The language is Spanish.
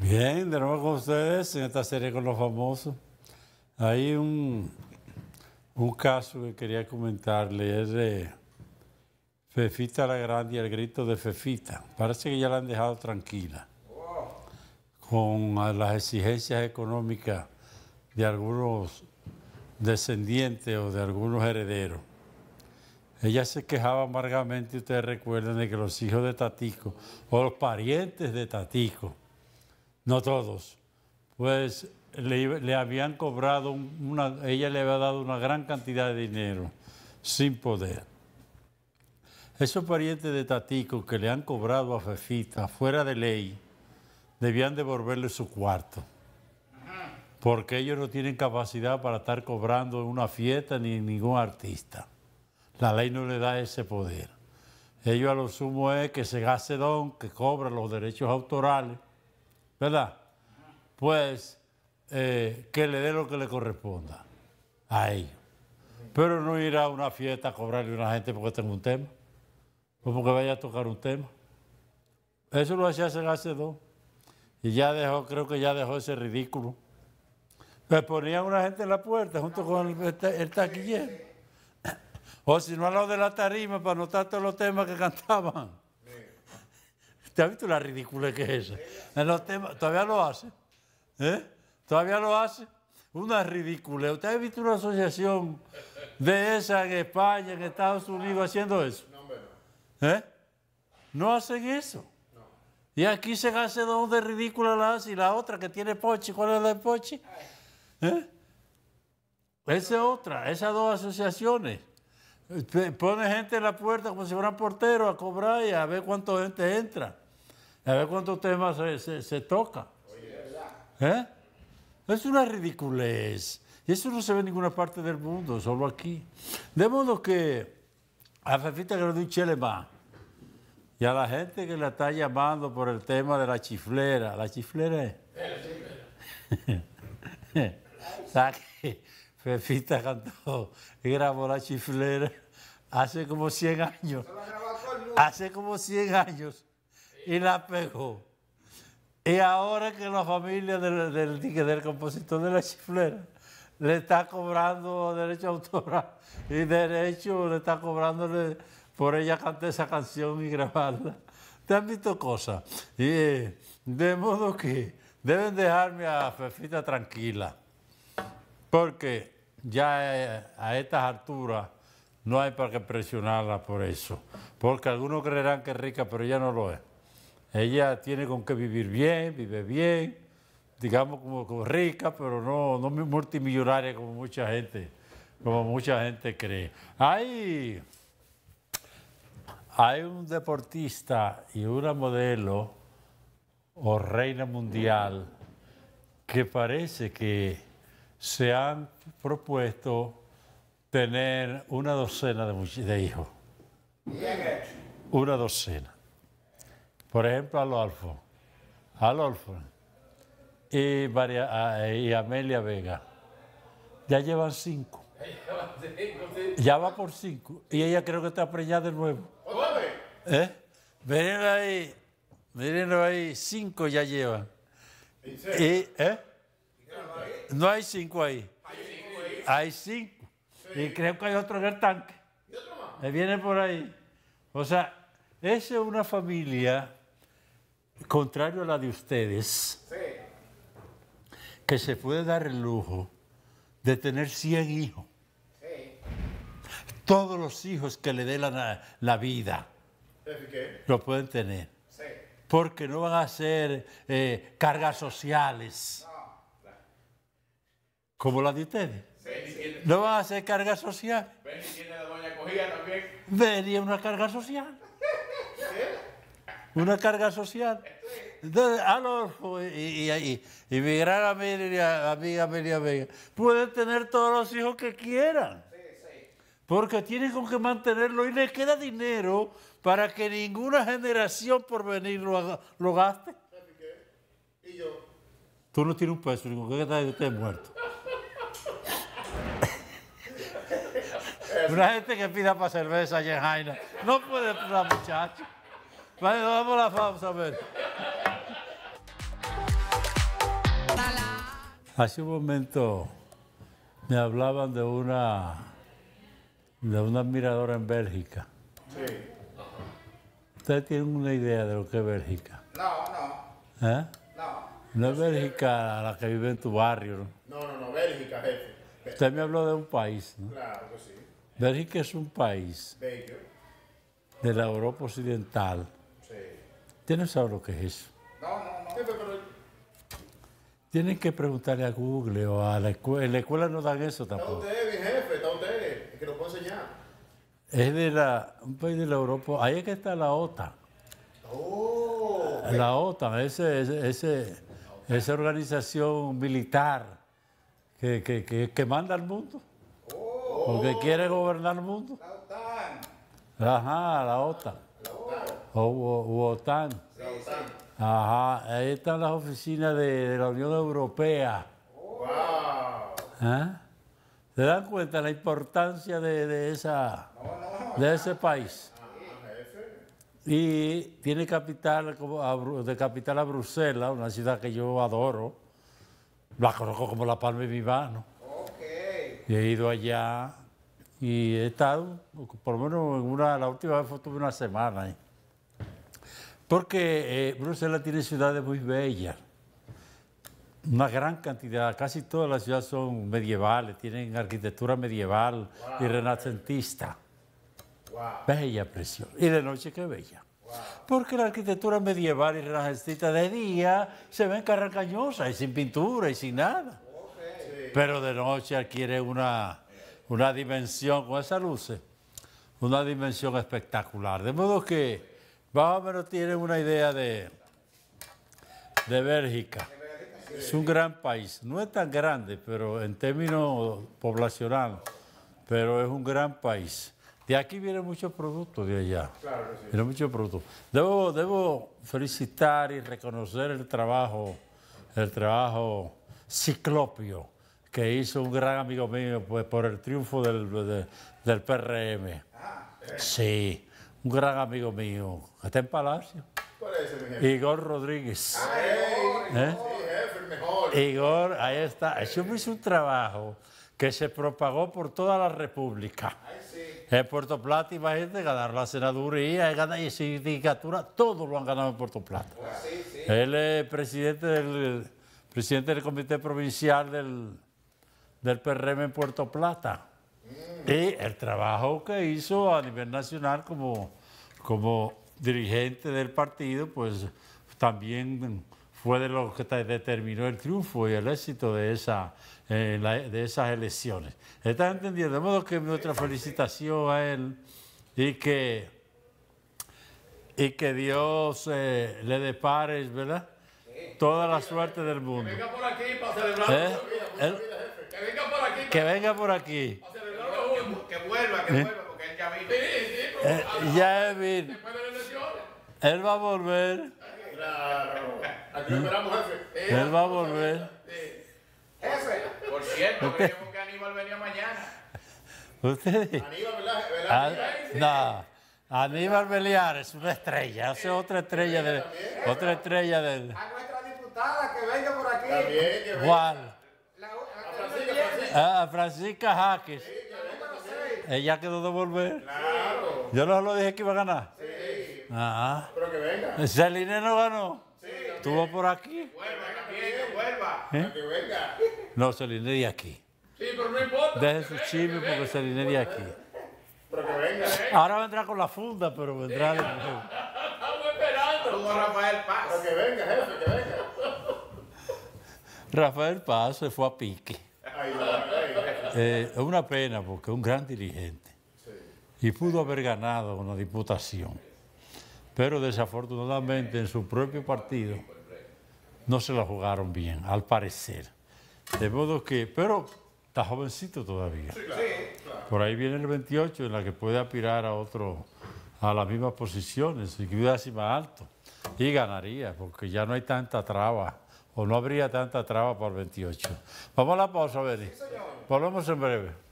Bien, de nuevo con ustedes en esta serie con los famosos. Hay un, caso que quería comentarle, es de Fefita la Grande y el grito de Fefita. Parece que ya la han dejado tranquila con las exigencias económicas de algunos descendientes o de algunos herederos. Ella se quejaba amargamente, ustedes recuerdan, de que los hijos de Tatico o los parientes de Tatico no todos. Pues le, habían cobrado, una, ella le había dado una gran cantidad de dinero sin poder. Esos parientes de Tatico que le han cobrado a Fefita fuera de ley, debían devolverle su cuarto. Porque ellos no tienen capacidad para estar cobrando una fiesta ni ningún artista. La ley no le da ese poder. Ellos a lo sumo es que se gase don, que cobra los derechos autorales ¿verdad? Pues eh, que le dé lo que le corresponda a ellos. Pero no ir a una fiesta a cobrarle a una gente porque tengo un tema, o porque vaya a tocar un tema. Eso lo hacía hace dos. Y ya dejó, creo que ya dejó ese ridículo. Me ponían una gente en la puerta junto con el, taquillero. O si no, al lado de la tarima para notar todos los temas que cantaban. ¿Te ha visto la ridícula que es esa? todavía lo hace. ¿Eh? Todavía lo hace. Una ridícula. ¿Usted ha visto una asociación de esa en España, en Estados Unidos haciendo eso? ¿Eh? No hacen eso. Y aquí se hace dos de ridícula la hace y la otra que tiene pochi. ¿Cuál es la de poche? ¿Eh? Esa es otra, esas dos asociaciones. Pone gente en la puerta como si fueran porteros a cobrar y a ver cuánto gente entra. A ver cuántos temas se, se, toca. ¿Eh? Es una ridiculez. Y eso no se ve en ninguna parte del mundo, solo aquí. De modo que a Fefita Graduche le va. Y a la gente que la está llamando por el tema de la chiflera, ¿la chiflera es? chiflera. Fefita cantó y grabó la chiflera hace como 100 años. Hace como 100 años y la pegó. Y ahora que la familia del, del, del compositor de la chiflera le está cobrando derecho a autora y derecho le está cobrándole por ella cantar esa canción y grabarla. Te han visto cosas. Y de modo que deben dejarme a Fefita tranquila, porque ya eh, a estas alturas no hay para qué presionarla por eso, porque algunos creerán que es rica, pero ya no lo es. Ella tiene con qué vivir bien, vive bien, digamos como, rica, pero no, no multimillonaria como mucha gente, como mucha gente cree. Hay, hay un deportista y una modelo o reina mundial que parece que se han propuesto tener una docena de, de hijos. Una docena. Por ejemplo, Alolfo. Alolfo. Y, ah, eh, y Amelia Vega. Ya llevan cinco. Ya va por cinco. Y ella creo que está preñada de nuevo. ¿Eh? Miren ahí. Miren ahí. Cinco ya llevan. Y, ¿eh? No hay cinco ahí. Hay cinco. Y creo que hay otro en el tanque. Me viene por ahí. O sea, esa es una familia contrario a la de ustedes, que se puede dar el lujo de tener 100 hijos. Todos los hijos que le dé la, la vida lo pueden tener. Porque eh, no van a ser cargas sociales como la de ustedes. No van a ser cargas sociales. vería una carga social una carga social. Entonces, ah, y, y, y, y mi gran amiga, amiga, amiga, pueden tener todos los hijos que quieran. Porque tienen con que mantenerlo y le queda dinero para que ninguna generación por venir lo, gaste. ¿Y yo? Tú no tienes un peso, digo, que usted es muerto. Una gente que pida para cerveza allá en Jaina. No puede, la Vale, vamos a la pausa, Hace un momento me hablaban de una de una admiradora en Bélgica. Sí. ¿Ustedes tienen una idea de lo que es Bélgica? No, no. ¿Eh? No. No es Bélgica la que vive en tu barrio. No, no, no, no Bélgica, jefe. Usted me habló de un país, ¿no? Claro que sí. Bélgica es un país. De la Europa Occidental Tienes no lo que es eso. No, no, no. Tienen que preguntarle a Google o a la escuela. En la escuela no dan eso tampoco. Está usted, mi jefe, está usted, es que lo puedo enseñar. Es de la, un país de la Europa. Ahí es que está la OTAN. Oh, La OTAN, ese, ese, esa organización militar que, que, manda al mundo. porque oh. quiere gobernar el mundo. La OTAN. Ajá, la OTAN. O, OTAN. Ajá, ahí están las oficinas de, la Unión Europea. Wow. ¿Eh? ¿Se dan cuenta la importancia de, de esa, de ese país? Ah, y tiene capital de capital a Bruselas, una ciudad que yo adoro. La conozco como la palma de mi mano. Okay. he ido allá y he estado, por lo menos en una, la última vez estuve una semana ahí. Porque eh, Bruselas tiene ciudades muy bellas, una gran cantidad, casi todas las ciudades son medievales, tienen arquitectura medieval y renacentista. Bella, preciosa. Y de noche qué bella. Porque la arquitectura medieval y renacentista de día se ven carrancañosas y sin pintura y sin nada. Pero de noche adquiere una, una dimensión con esas luces, una dimensión espectacular. De modo que Vamos tiene una idea de, de Bélgica. Es un gran país. No es tan grande, pero en términos poblacionales, pero es un gran país. De aquí viene muchos productos de allá. Vienen Debo, debo felicitar y reconocer el trabajo, el trabajo ciclopio que hizo un gran amigo mío pues, por el triunfo del, del PRM. Ah, eh. Sí un gran amigo mío que está en Palacio. ¿Cuál es Igor Rodríguez. Ah, ¿Eh? Igor, ahí está. Eso hizo un trabajo que se propagó por toda la República. En Puerto Plata, imagínate, ganar la senaduría, ganar la sindicatura, todos lo han ganado en Puerto Plata. Ah, Él es presidente del, presidente del Comité Provincial del, del PRM en Puerto Plata. Y el trabajo que hizo a nivel nacional como, como dirigente del partido, pues también fue de lo que determinó el triunfo y el éxito de, esa, eh, de esas elecciones. ¿Estás entendiendo? De modo que nuestra felicitación a él y que, y que Dios eh, le depare, ¿verdad? Toda la suerte del mundo. Que venga por aquí para celebrar. ¿Eh? vida, Que venga por aquí. Que venga por aquí. ¿Eh? porque él ya vino. Eh, ya vino. Después de las elecciones. Él va a volver. Claro. ¿Eh? lo Él va a volver. Jefe, por cierto, que Aníbal venía mañana. ¿Ustedes? Aníbal, ¿verdad? Ah, no. Aníbal Beliar es una estrella, hace otra estrella de otra estrella de A nuestra diputada que venga por aquí. También, que venga. ¿Cuál? La, a, ah, a, Francisca, Francisca Jaques. Ella quedó de volver. Claro. Yo no lo dije que iba a ganar. Sí. Ajá. Ah. Pero que venga. Celine no ganó. Sí. Estuvo por aquí. Vuelva, que vuelva. ¿Eh? Que venga. No, Celine de aquí. Sí, pero no importa. Deje su chisme porque Celine de aquí. Pero que venga, ¿eh? Ahora vendrá con la funda, pero vendrá Estamos esperando. Como Rafael Paz. que venga, jefe, que venga. Rafael Paz se fue a pique. Ay, eh, es una pena porque es un gran dirigente y pudo haber ganado una diputación, pero desafortunadamente en su propio partido no se la jugaron bien, al parecer. De modo que, pero está jovencito todavía. Por ahí viene el 28 en la que puede aspirar a otro, a las mismas posiciones, y así más alto, y ganaría porque ya no hay tanta traba o no habría tanta traba por 28. Vamos a la pausa, Volvemos en breve.